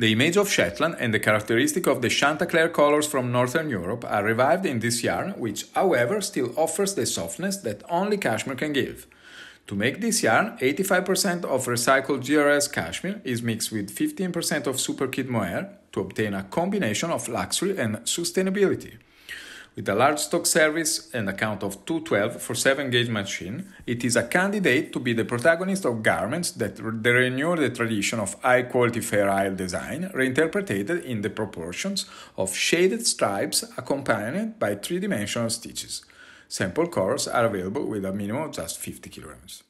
The image of Shetland and the characteristic of the Chanticleer colors from Northern Europe are revived in this yarn, which, however, still offers the softness that only cashmere can give. To make this yarn, 85% of recycled GRS cashmere is mixed with 15% of super kid mohair to obtain a combination of luxury and sustainability. With a large stock service and a count of 212 for 7 gauge machine, it is a candidate to be the protagonist of garments that re renew the tradition of high quality fair isle design, reinterpreted in the proportions of shaded stripes accompanied by three dimensional stitches. Sample cores are available with a minimum of just 50 kilograms.